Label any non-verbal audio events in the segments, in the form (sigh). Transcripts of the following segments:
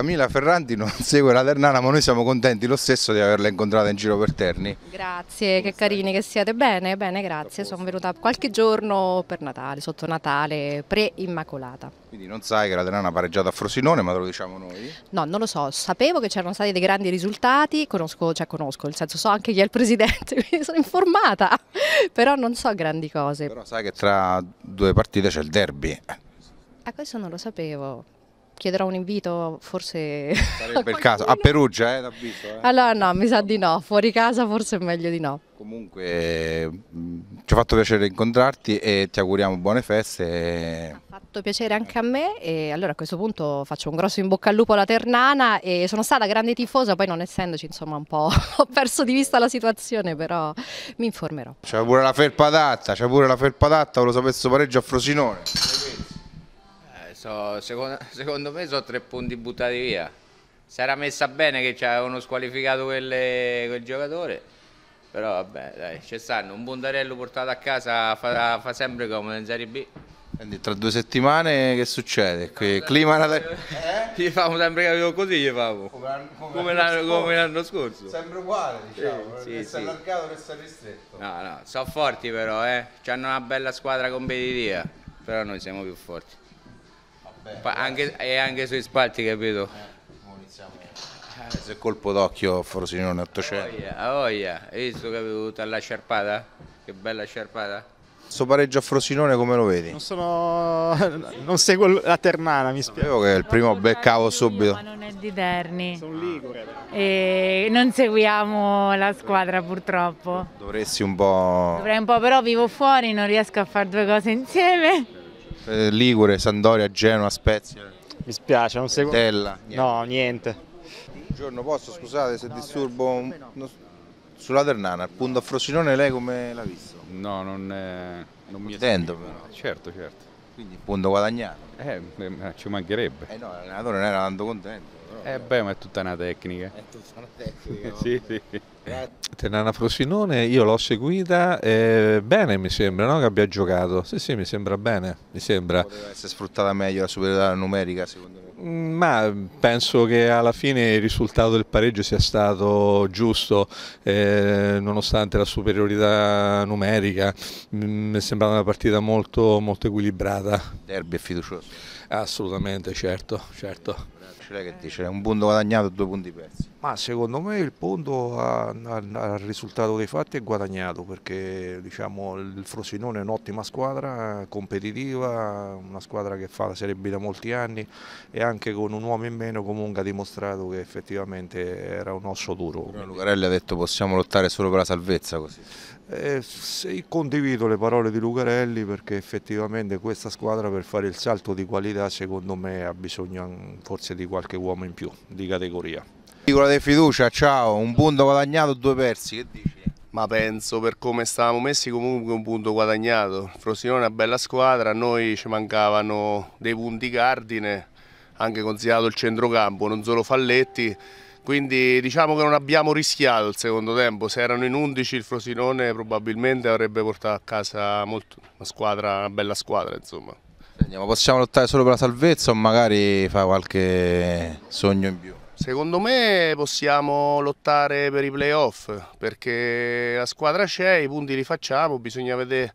Camilla Ferranti non (laughs) segue la Ternana ma noi siamo contenti lo stesso di averla incontrata in giro per Terni. Grazie, che carini che siete, bene, bene, grazie, sono venuta qualche giorno per Natale, sotto Natale, pre-immacolata. Quindi non sai che la Ternana ha pareggiato a Frosinone ma te lo diciamo noi? No, non lo so, sapevo che c'erano stati dei grandi risultati, conosco, cioè conosco, nel senso so anche chi è il presidente, (laughs) quindi sono informata, però non so grandi cose. Però sai che tra due partite c'è il derby. A ah, questo non lo sapevo chiederò un invito, forse... Sarebbe (laughs) il caso. A Perugia, eh, visto, eh, Allora no, mi sa di no. Fuori casa forse è meglio di no. Comunque mm, ci ha fatto piacere incontrarti e ti auguriamo buone feste. Ha fatto piacere anche a me e allora a questo punto faccio un grosso in bocca al lupo alla Ternana e sono stata grande tifosa, poi non essendoci insomma un po' (laughs) ho perso di vista la situazione però mi informerò. C'è pure la felpa adatta, c'è pure la felpa adatta, ve lo sapesse pareggio a Frosinone. So, secondo, (laughs) secondo, me sono tre punti buttati via. Si era messa bene che ci avevano squalificato quelle, quel giocatore, però vabbè, dai, ci stanno. Un bundarello portato a casa fa, fa sempre comodo in Serie B. Quindi tra due settimane che succede? Qui, clima natalizio. Eh? Gli famo sempre capito così, gli famo. Come, l'anno scorso. Sempre uguale, diciamo. Eh, sì, che sì. allargato, che si è ristretto. No, no, sono forti però, eh. C'hanno una bella squadra competitiva, però noi siamo più forti. Beh, anche, e anche sui spalti, capito? Eh, eh, se colpo d'occhio Frosinone 800. Oh yeah, oh yeah. Hai visto che avevo tutta la sciarpata? Che bella sciarpata. Questo pareggio a Frosinone come lo vedi? Non sono... (laughs) non seguo la Ternana, mi spiego. Sapevo che il primo beccavo subito. Ma non è di Terni. Sono Ligure. E non seguiamo la squadra purtroppo. Dovresti un po'... Dovrei un po', però vivo fuori, non riesco a fare due cose insieme. Eh, Ligure, Sandoria, Genoa, Spezia? Mi spiace, non seguo... Della, niente. No, niente. Buongiorno, posso scusate se no, disturbo... Un... No. Sulla Ternana, il punto a Frosinone lei come l'ha visto? No, non, è... non mi attendo Certo, certo. Quindi il punto guadagnato. Eh, ci mancherebbe. Eh no, l'allenatore non era tanto contento. Eh beh, ma è tutta una tecnica. È tutta una tecnica. (laughs) Oh. sì, sì. Tenana Frosinone, io l'ho seguita eh, bene, mi sembra, no? Che abbia giocato. Sì, sì, mi sembra bene, mi sembra. Poteva essere sfruttata meglio la superiorità numerica, secondo me. Mm, ma penso che alla fine il risultato del pareggio sia stato giusto, eh, nonostante la superiorità numerica. Mm, mi è sembrata una partita molto, molto equilibrata. Derby è fiducioso. Assolutamente, certo, certo. C'è un punto guadagnato e due punti persi. Ma secondo me il punto al risultato dei fatti è guadagnato perché diciamo, il Frosinone è un'ottima squadra, competitiva, una squadra che fa la Serie B da molti anni e anche con un uomo in meno comunque ha dimostrato che effettivamente era un osso duro. Però Lucarelli ha detto possiamo lottare solo per la salvezza così. Eh, sì, condivido le parole di Lucarelli perché effettivamente questa squadra per fare il salto di qualità secondo me ha bisogno forse di qualche uomo in più di categoria. Piccola di fiducia, ciao, un punto guadagnato, due persi, che dici? Ma penso per come stavamo messi comunque un punto guadagnato. Frosinone è una bella squadra, a noi ci mancavano dei punti cardine, anche considerato il centrocampo, non solo falletti. Quindi diciamo che non abbiamo rischiato il secondo tempo, se erano in 11 il Frosinone probabilmente avrebbe portato a casa molto, una, squadra, una bella squadra insomma. Andiamo, possiamo lottare solo per la salvezza o magari fa qualche sogno in più? Secondo me possiamo lottare per i playoff perché la squadra c'è, i punti li facciamo, bisogna vedere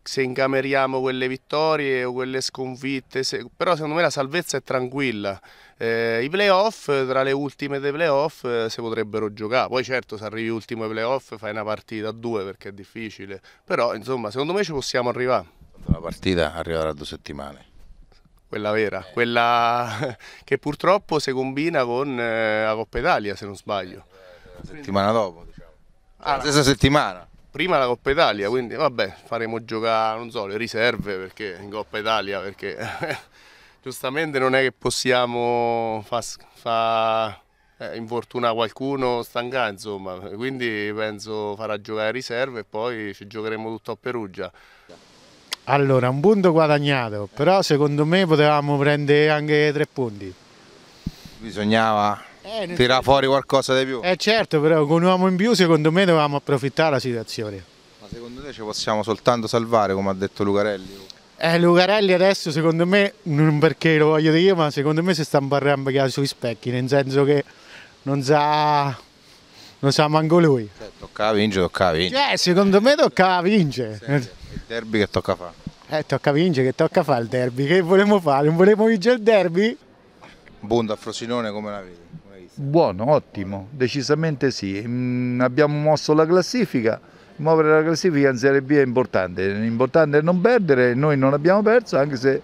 se incameriamo quelle vittorie o quelle sconfitte, se... però secondo me la salvezza è tranquilla. Eh, I playoff, tra le ultime dei playoff, eh, si potrebbero giocare. Poi certo se arrivi ultimo ai playoff fai una partita a due perché è difficile, però insomma secondo me ci possiamo arrivare. La partita arriverà due settimane quella vera, eh. quella (laughs) che purtroppo si combina con la eh, Coppa Italia se non sbaglio. Eh, la settimana dopo, diciamo. Ah, la stessa settimana. Prima la Coppa Italia, quindi vabbè, faremo giocare, non so, le riserve perché in Coppa Italia, perché (laughs) giustamente non è che possiamo far fa, eh, infortunare qualcuno stancare, insomma, quindi penso farà giocare riserve e poi ci giocheremo tutto a Perugia. Allora, un punto guadagnato, però secondo me potevamo prendere anche tre punti. Bisognava eh, tirare fuori qualcosa di più. Eh certo, però con un uomo in più secondo me dovevamo approfittare la situazione. Ma secondo te ci possiamo soltanto salvare, come ha detto Lucarelli? Eh, Lucarelli adesso secondo me, non perché lo voglio dire io, ma secondo me si sta imbarrando sui specchi, nel senso che non sa... non sa manco lui. Cioè, toccava vincere, toccava vincere. Eh, secondo me toccava vincere. Sì, sì. Derby che tocca fare. Eh, tocca vincere, che tocca fare il derby. Che volevo fare? Non volevo vincere il derby? Bunda a Frosinone come la vedi? Buono, ottimo, decisamente sì. Mm, abbiamo mosso la classifica, muovere la classifica in Serie B è importante, l'importante è non perdere, noi non abbiamo perso anche se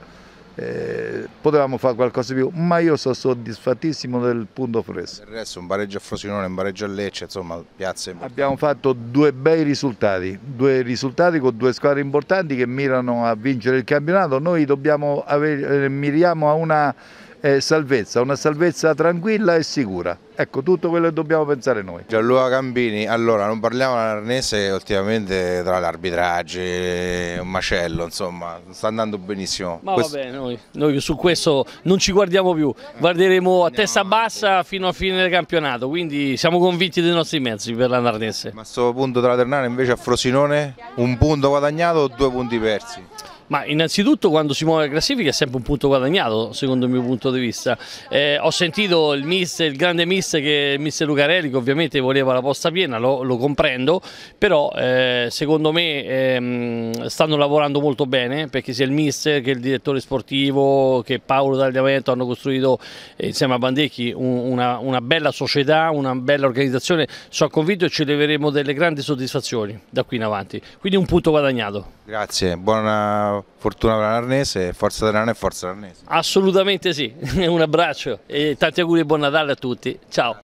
eh, potevamo fare qualcosa di più, ma io sono soddisfattissimo del punto fresco. Il resto un pareggio a Frosinone, un pareggio a Lecce, insomma piazze Abbiamo fatto due bei risultati, due risultati con due squadre importanti che mirano a vincere il campionato, noi dobbiamo avere, eh, miriamo a una eh, salvezza, una salvezza tranquilla e sicura. Ecco, tutto quello che dobbiamo pensare noi. Gianluca Gambini, allora non parliamo all'arnese ultimamente tra l'arbitraggio, un macello, insomma, sta andando benissimo. Ma questo... bene, noi, noi, su questo non ci guardiamo più, guarderemo a testa bassa fino a fine del campionato, quindi siamo convinti dei nostri mezzi per l'Arnese. Ma a questo punto della Ternana invece a Frosinone un punto guadagnato o due punti persi? Ma innanzitutto quando si muove la classifica è sempre un punto guadagnato, secondo il mio punto di vista. Eh, ho sentito il, mister, il grande mister, che, il mister Lucarelli, che ovviamente voleva la posta piena, lo, lo comprendo, però eh, secondo me ehm, stanno lavorando molto bene, perché sia il mister che il direttore sportivo, che Paolo Tagliamento hanno costruito eh, insieme a Bandecchi un, una, una bella società, una bella organizzazione. Sono convinto che ci leveremo delle grandi soddisfazioni da qui in avanti. Quindi un punto guadagnato. Grazie, buona fortuna per l'Arnese, forza Terana e forza dell'Arnese. Assolutamente sì, (laughs) un abbraccio e tanti auguri e buon Natale a tutti, ciao.